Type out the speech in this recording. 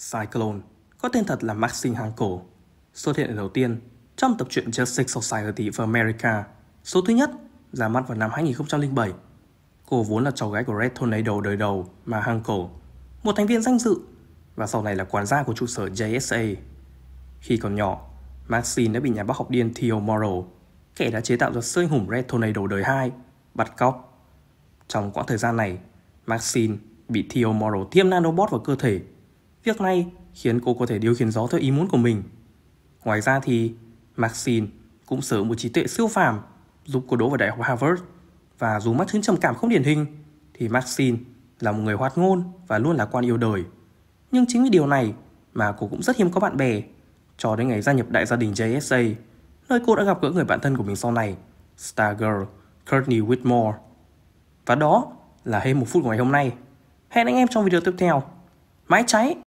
Cyclone, có tên thật là Maxine Hankel, xuất hiện lần đầu tiên trong tập truyện Justice Society of America, số thứ nhất, ra mắt vào năm 2007. Cô vốn là cháu gái của Red Tornado đời đầu mà Hankel, một thành viên danh dự và sau này là quản gia của trụ sở JSA. Khi còn nhỏ, Maxine đã bị nhà bác học điên Theo Morrow, kẻ đã chế tạo ra siêu hùng Red Tornado đời 2, bắt cóc. Trong quãng thời gian này, Maxine bị Theo Morrow tiêm nanobot vào cơ thể Việc này khiến cô có thể điều khiển gió theo ý muốn của mình. Ngoài ra thì Maxine cũng sở một trí tuệ siêu phàm giúp cô đỗ vào đại học Harvard và dù mắc chứng trầm cảm không điển hình thì Maxine là một người hoạt ngôn và luôn là quan yêu đời. Nhưng chính vì điều này mà cô cũng rất hiếm có bạn bè cho đến ngày gia nhập đại gia đình JSA nơi cô đã gặp gỡ người bạn thân của mình sau này Stargirl Courtney Whitmore. Và đó là hết một phút của ngày hôm nay. Hẹn anh em trong video tiếp theo. Mãi cháy!